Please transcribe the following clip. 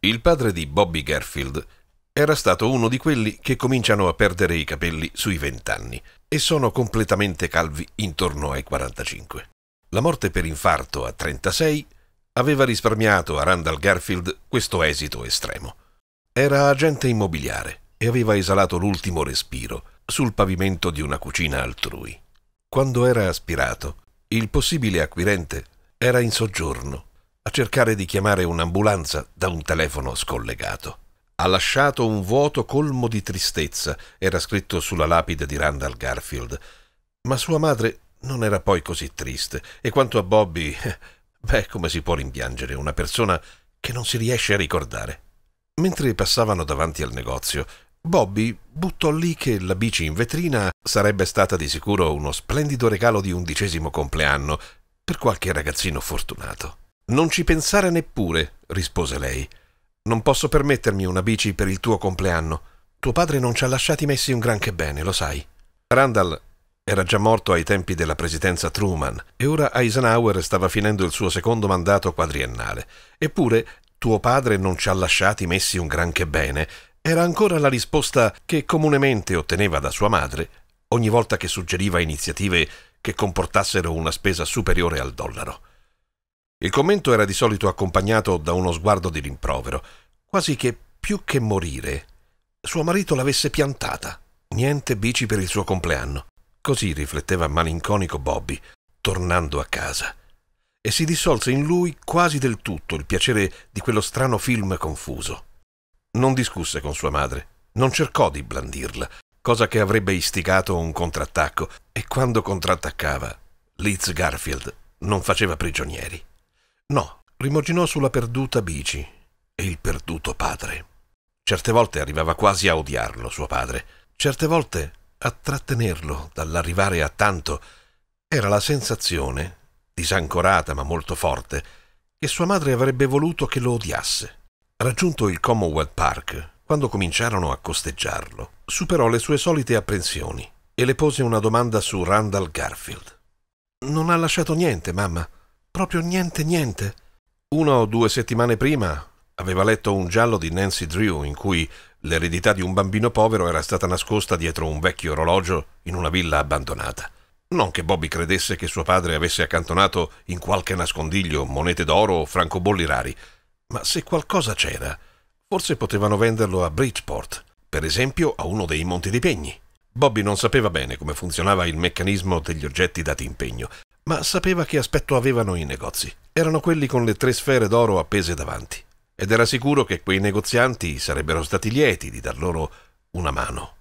Il padre di Bobby Garfield era stato uno di quelli che cominciano a perdere i capelli sui vent'anni e sono completamente calvi intorno ai 45. La morte per infarto a 36 aveva risparmiato a Randall Garfield questo esito estremo. Era agente immobiliare e aveva esalato l'ultimo respiro sul pavimento di una cucina altrui. Quando era aspirato, il possibile acquirente era in soggiorno a cercare di chiamare un'ambulanza da un telefono scollegato. Ha lasciato un vuoto colmo di tristezza, era scritto sulla lapide di Randall Garfield. Ma sua madre non era poi così triste, e quanto a Bobby, beh, come si può rimpiangere una persona che non si riesce a ricordare. Mentre passavano davanti al negozio, Bobby buttò lì che la bici in vetrina sarebbe stata di sicuro uno splendido regalo di undicesimo compleanno per qualche ragazzino fortunato. Non ci pensare neppure, rispose lei. Non posso permettermi una bici per il tuo compleanno. Tuo padre non ci ha lasciati messi un gran che bene, lo sai. Randall era già morto ai tempi della presidenza Truman e ora Eisenhower stava finendo il suo secondo mandato quadriennale. Eppure, tuo padre non ci ha lasciati messi un gran che bene era ancora la risposta che comunemente otteneva da sua madre ogni volta che suggeriva iniziative che comportassero una spesa superiore al dollaro. Il commento era di solito accompagnato da uno sguardo di rimprovero, quasi che più che morire, suo marito l'avesse piantata. Niente bici per il suo compleanno. Così rifletteva malinconico Bobby, tornando a casa. E si dissolse in lui quasi del tutto il piacere di quello strano film confuso. Non discusse con sua madre, non cercò di blandirla, cosa che avrebbe istigato un contrattacco, e quando contrattaccava, Liz Garfield non faceva prigionieri. No, rimorginò sulla perduta bici e il perduto padre. Certe volte arrivava quasi a odiarlo, suo padre, certe volte a trattenerlo dall'arrivare a tanto. Era la sensazione, disancorata ma molto forte, che sua madre avrebbe voluto che lo odiasse. Raggiunto il Commonwealth Park, quando cominciarono a costeggiarlo, superò le sue solite apprensioni e le pose una domanda su Randall Garfield. Non ha lasciato niente, mamma. Proprio niente niente. Una o due settimane prima aveva letto un giallo di Nancy Drew in cui l'eredità di un bambino povero era stata nascosta dietro un vecchio orologio in una villa abbandonata. Non che Bobby credesse che suo padre avesse accantonato in qualche nascondiglio monete d'oro o francobolli rari, ma se qualcosa c'era, forse potevano venderlo a Bridgeport, per esempio a uno dei Monti dei Pegni. Bobby non sapeva bene come funzionava il meccanismo degli oggetti dati in pegno, ma sapeva che aspetto avevano i negozi. Erano quelli con le tre sfere d'oro appese davanti, ed era sicuro che quei negozianti sarebbero stati lieti di dar loro una mano.